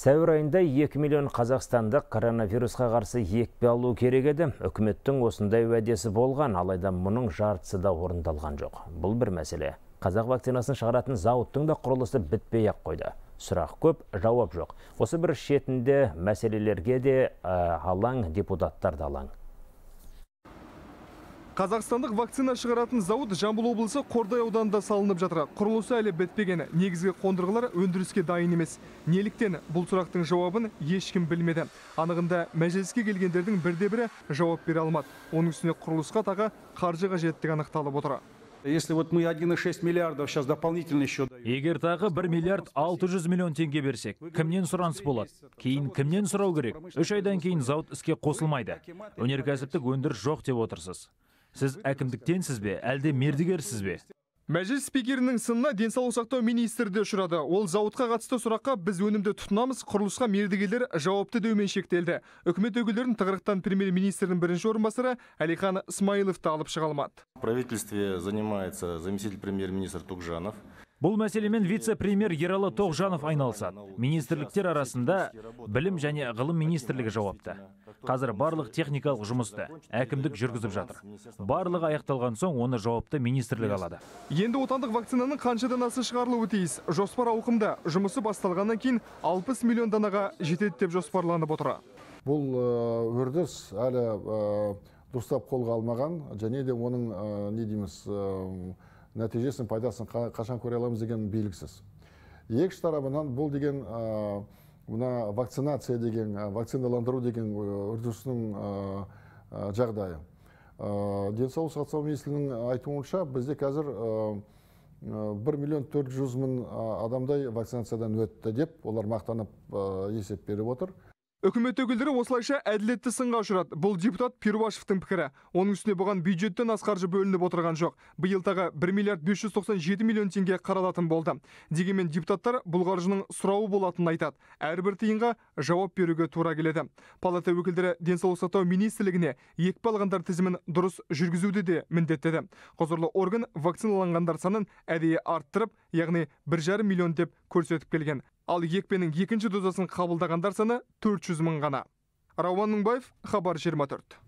Сәуір айында 2 миллион қазақстандық коронавирусқа қарсы екпе алу керек еді. Үкіметтің осындай уәдесі болған, алайда мұның жартысы да орындалған жоқ. Бұл бір мәселе. Қазақ вакцинасын шығаратын зауыттың да құрылысы бітпей ақ қойды. Сұрақ көп, жауап жоқ. Осы бір шетінде мәселелерге де алаң депутаттар да алаң қазақстандық вакцина шығаратын зауыт жамбыл облысы қордай ауданында салынып жатыр құрылысы әлі бітпеген негізгі қондырғылар өндіріске дайын емес неліктен бұл сұрақтың жауабын ешкім білмеді анығында мәжіліске келгендердің бірде бірі жауап бере алмады оның үстіне құрылысқа тағы қаржы қажеттігі анықталып отыр Если вот мы 1,6 миллиардов сейчас дополнительно еще Егер тағы бір миллиард 600 миллион теңге берсек, кімнен сұраныс болады? Кейін кімнен сұрау керек? Үш айдан кейін зауыт іске қосылмайды. Өнеркәсіптік өндіріс жоқ деп отырсыз сіз әкімдіктенсіз бе әлде мердігерсіз бе мәжіліс спикерінің сынына денсаулық сақтау министрі де ұшырады ол зауытқа қатысты сұраққа біз өнімді тұтынамыз құрылысқа мердігерлер жауапты деумен шектелді үкімет өкілдерін тығырықтан премьер министрдің бірінші орынбасары әлихан смайылов та алып шыға правительстве занимается заместитель премьер министр тугжанов бұл мәселемен вице премьер ералы тоғжанов айналысады министрліктер арасында білім және ғылым министрлігі жауапты қазір барлық техникалық жұмысты әкімдік жүргізіп жатыр барлығы аяқталған соң оны жауапты министрлік алады енді отандық вакцинаның қанша данасы шығарылуы тиіс жоспар ауқымды жұмысы басталғаннан кейін 60 миллион данаға жетеді деп жоспарланып отыр бұл э, үрдіс әлі э, дұрыстап қолға алмаған және де оның э, не дейміз нәтижесін пайдасын қашан көре аламыз деген белгісіз екінші тарабынан бұл деген мына вакцинация деген вакциналандыру деген үрдісінің жағдайы денсаулық сақтау министрінің айтуынша бізде қазір бір миллион төрт жүз мың адамдай вакцинациядан өтті деп олар мақтанып есеп беріп отыр үкімет өкілдері осылайша әділетті сынға ұшырады бұл депутат перуашевтың пікірі оның үстіне бұған бюджеттен аз қаржы бөлініп отырған жоқ биыл тағы бір миллиард бес жүз тоқсан жеті миллион теңге қаралатын болды дегенмен депутаттар бұл қаржының сұрауы болатынын айтады әрбір тиынға жауап беруге тура келеді палата өкілдері денсаулық сақтау министрлігіне екпе алғандар тізімін дұрыс жүргізуді де міндеттеді құзырлы орган вакциналанғандар санын әдейі арттырып яғни бір жарым миллион деп көрсетіп келген ал екпенің екінші дозасын қабылдағандар саны төрт жүз мың ғана рауан мыңбаев хабар жиырма төрт